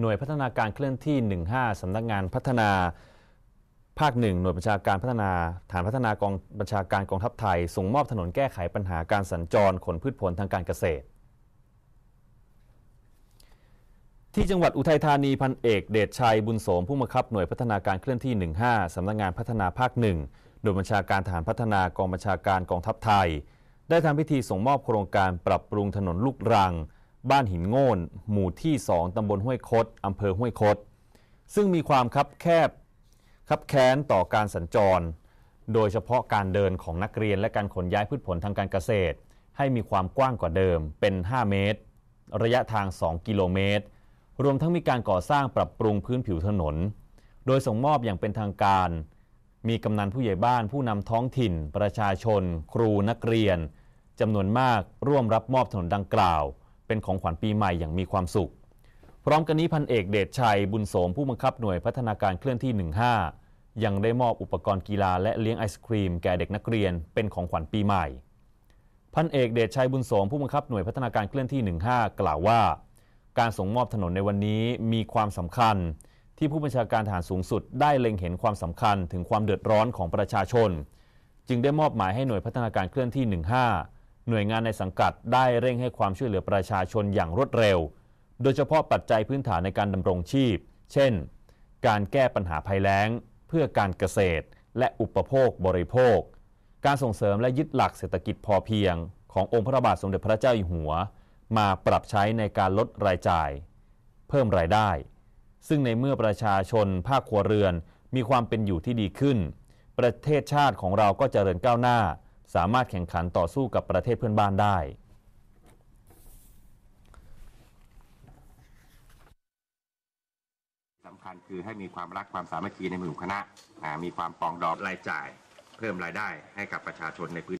หน่วยพัฒนาการเคลื่อนที่ 15สำนักงานพัฒนาภาคหนึ่งหน่วยบัญชาการพัฒนาฐานพัฒนากองบัญชาการกองทัพไทย ส่งมอบถนนแก้ไขปัญหาการสัญจรขนพืชผลทางการเกษตร ที่จังหวัดอุทัยธานีพันเอก เดชชัยบุญโสมผู้บังคับหน่วยพัฒนาการเคลื่อนที่ 15สำนักงานพัฒนาภาคหนึ่งหน่วยบัญชาการฐานพัฒนากองบัญชาการกองทัพไทย ได้ทำพิธีส่งมอบโครงการปรับปรุงถนนลูกรังบ้านหินโง่นหมู่ที่ 2ตำบลห้วยคดอำเภอห้วยคด ซึ่งมีความคับแคบ คับแค้นต่อการสัญจร โดยเฉพาะการเดินของนักเรียนและการขนย้ายพืชผลทางการเกษตร ให้มีความกว้างกว่าเดิมเป็น 5 เมตร ระยะทาง2กิโลเมตร รวมทั้งมีการก่อสร้างปรับปรุงพื้นผิวถนน โดยส่งมอบอย่างเป็นทางการ มีกำนันผู้ใหญ่บ้าน ผู้นำท้องถิ่น ประชาชน ครูนักเรียนจำนวนมากร่วมรับมอบถนนดังกล่าวเป็นของ ขวัญปีใหม่อย่างมีความสุข พร้อมกันนี้พันเอก เดชชัยบุญโสมผู้บังคับหน่วยพัฒนาการเคลื่อนที่ 15 ยังได้มอบอุปกรณ์กีฬาและเลี้ยงไอศครีมแก่เด็กนักเรียนเป็นของขวัญปีใหม่ พันเอกเดชชัยบุญโสมผู้บังคับหน่วยพัฒนาการเคลื่อนที่ 15 กล่าวว่า การส่งมอบถนนในวันนี้มีความสำคัญ ที่ผู้บัญชาการทหารสูงสุดได้เล็งเห็นความสำคัญถึงความเดือดร้อนของประชาชน จึงได้มอบหมายให้หน่วยพัฒนาการเคลื่อนที่ 15หน่วยงานในสังกัดได้เร่งให้ความช่วยเหลือประชาชนอย่างรวดเร็ว โดยเฉพาะปัจจัยพื้นฐานในการดำรงชีพ เช่น การแก้ปัญหาภัยแล้ง เพื่อการเกษตรและอุปโภคบริโภค การส่งเสริมและยึดหลักเศรษฐกิจพอเพียง ขององค์พระบาทสมเด็จพระเจ้าอยู่หัว มาปรับใช้ในการลดรายจ่าย เพิ่มรายได้ ซึ่งในเมื่อประชาชนภาคครัวเรือนมีความเป็นอยู่ที่ดีขึ้น ประเทศชาติของเราก็จเจริญก้าวหน้าสามารถแข่งขันต่อสู้กับประเทศเพื่อนบ้านได้สำคัญคือให้มีความรักความสามัคคีในหมู่คณะ มีความปองดองรายจ่าย เพิ่มรายได้ให้กับประชาชนในพื้น